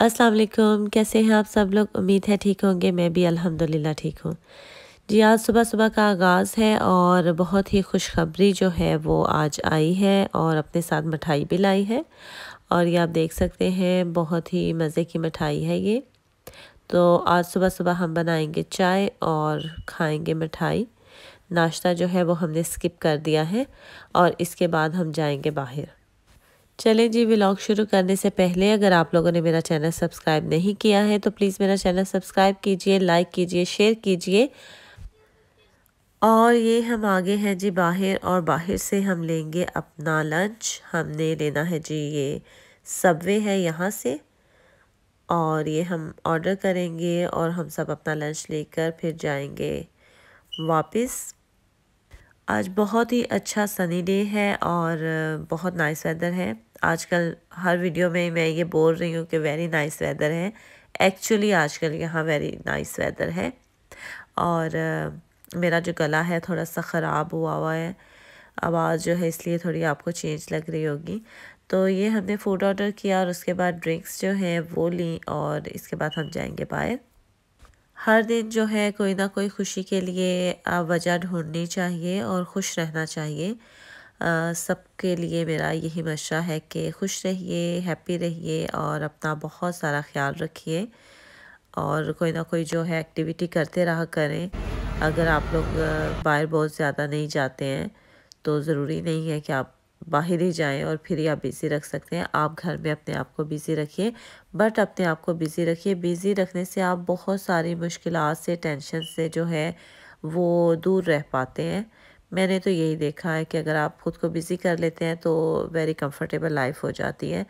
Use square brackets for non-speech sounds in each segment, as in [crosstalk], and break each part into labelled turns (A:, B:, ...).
A: अस्सलाम वालेकुम कैसे हैं आप सब लोग उम्मीद है ठीक होंगे मैं भी अल्हम्दुलिल्लाह ठीक हूँ जी आज सुबह सुबह का आगाज़ है और बहुत ही खुशखबरी जो है वो आज आई है और अपने साथ मिठाई भी लाई है और ये आप देख सकते हैं बहुत ही मज़े की मिठाई है ये तो आज सुबह सुबह हम बनाएंगे चाय और खाएंगे मिठाई नाश्ता जो है वो हमने स्किप कर दिया है और इसके बाद हम जाएंगे बाहर चलें जी ब्लॉग शुरू करने से पहले अगर आप लोगों ने मेरा चैनल सब्सक्राइब नहीं किया है तो प्लीज़ मेरा चैनल सब्सक्राइब कीजिए लाइक कीजिए शेयर कीजिए और ये हम आगे हैं जी बाहर और बाहर से हम लेंगे अपना लंच हमने लेना है जी ये सबवे है यहाँ से और ये हम ऑर्डर करेंगे और हम सब अपना लंच लेकर फिर जाएंगे वापस आज बहुत ही अच्छा सनी डे है और बहुत नाइस वेदर है आजकल हर वीडियो में मैं ये बोल रही हूँ कि वेरी नाइस वेदर है एक्चुअली आजकल यहाँ वेरी नाइस वेदर है और मेरा जो गला है थोड़ा सा ख़राब हुआ हुआ है आवाज़ जो है इसलिए थोड़ी आपको चेंज लग रही होगी तो ये हमने फ़ूड ऑर्डर किया और उसके बाद ड्रिंक्स जो हैं वो ली और इसके बाद हम जाएंगे बाहर हर दिन जो है कोई ना कोई खुशी के लिए वजह ढूंढनी चाहिए और खुश रहना चाहिए सबके लिए मेरा यही मशा है कि खुश रहिए हैप्पी रहिए और अपना बहुत सारा ख्याल रखिए और कोई ना कोई जो है एक्टिविटी करते रहा करें अगर आप लोग बाहर बहुत ज़्यादा नहीं जाते हैं तो ज़रूरी नहीं है कि आप बाहर ही जाएं और फिर ही आप बिज़ी रख सकते हैं आप घर में अपने आप को बिज़ी रखिए बट अपने आप को बिज़ी रखिए बिज़ी रखने से आप बहुत सारी मुश्किल से टेंशन से जो है वो दूर रह पाते हैं मैंने तो यही देखा है कि अगर आप ख़ुद को बिज़ी कर लेते हैं तो वेरी कंफर्टेबल लाइफ हो जाती है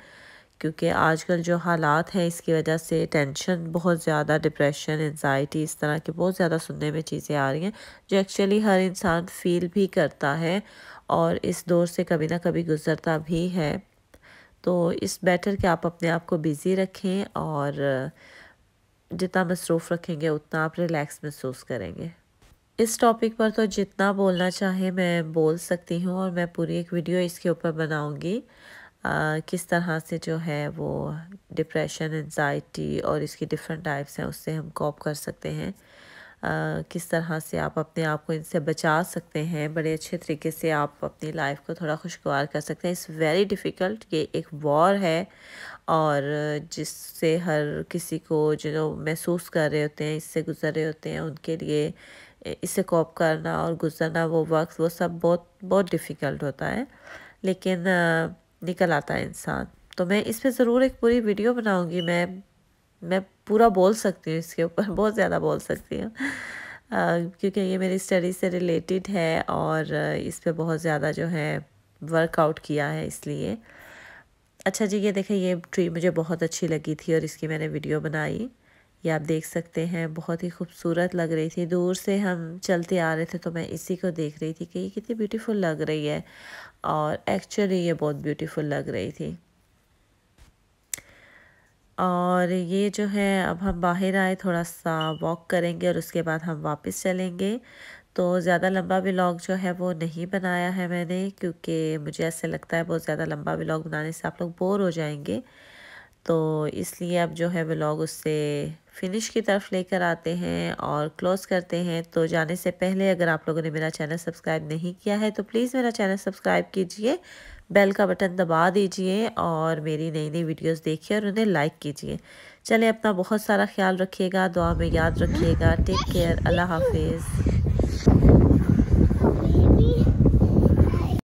A: क्योंकि आजकल जो हालात हैं इसकी वजह से टेंशन बहुत ज़्यादा डिप्रेशन एनजाइटी इस तरह की बहुत ज़्यादा सुनने में चीज़ें आ रही हैं जो एक्चुअली हर इंसान फील भी करता है और इस दौर से कभी ना कभी गुज़रता भी है तो इस बेटर कि आप अपने आप को बिज़ी रखें और जितना मसरूफ़ रखेंगे उतना आप रिलैक्स महसूस करेंगे इस टॉपिक पर तो जितना बोलना चाहे मैं बोल सकती हूँ और मैं पूरी एक वीडियो इसके ऊपर बनाऊँगी किस तरह से जो है वो डिप्रेशन एनजाइटी और इसकी डिफरेंट टाइप्स हैं उससे हम कॉप कर सकते हैं आ, किस तरह से आप अपने आप को इनसे बचा सकते हैं बड़े अच्छे तरीके से आप अपनी लाइफ को थोड़ा खुशगवार कर सकते हैं इस वेरी डिफ़िकल्ट ये एक वॉर है और जिससे हर किसी को जो महसूस कर रहे होते हैं इससे गुजर रहे होते हैं उनके लिए इसे कॉप करना और गुजरना वो वक्त वो सब बहुत बहुत डिफ़िकल्ट होता है लेकिन निकल आता है इंसान तो मैं इस पर ज़रूर एक पूरी वीडियो बनाऊँगी मैं मैं पूरा बोल सकती हूँ इसके ऊपर [laughs] बहुत ज़्यादा बोल सकती हूँ क्योंकि ये मेरी स्टडी से रिलेटेड है और इस पर बहुत ज़्यादा जो है वर्कआउट किया है इसलिए अच्छा जी ये देखें ये ट्री मुझे बहुत अच्छी लगी थी और इसकी मैंने वीडियो बनाई ये आप देख सकते हैं बहुत ही खूबसूरत लग रही थी दूर से हम चलते आ रहे थे तो मैं इसी को देख रही थी कि ये कितनी ब्यूटीफुल लग रही है और एक्चुअली ये बहुत ब्यूटीफुल लग रही थी और ये जो है अब हम बाहर आए थोड़ा सा वॉक करेंगे और उसके बाद हम वापस चलेंगे तो ज़्यादा लंबा व्लॉग जो है वो नहीं बनाया है मैंने क्योंकि मुझे ऐसे लगता है बहुत ज़्यादा लंबा व्लॉग बनाने से आप लोग बोर हो जाएंगे तो इसलिए अब जो है व्लॉग उससे फिनिश की तरफ लेकर आते हैं और क्लोज़ करते हैं तो जाने से पहले अगर आप लोगों ने मेरा चैनल सब्सक्राइब नहीं किया है तो प्लीज़ मेरा चैनल सब्सक्राइब कीजिए बेल का बटन दबा दीजिए और मेरी नई नई वीडियोस देखिए और उन्हें लाइक कीजिए चले अपना बहुत सारा ख्याल रखिएगा दुआ में याद रखिएगा टेक केयर अल्लाह हाफिज़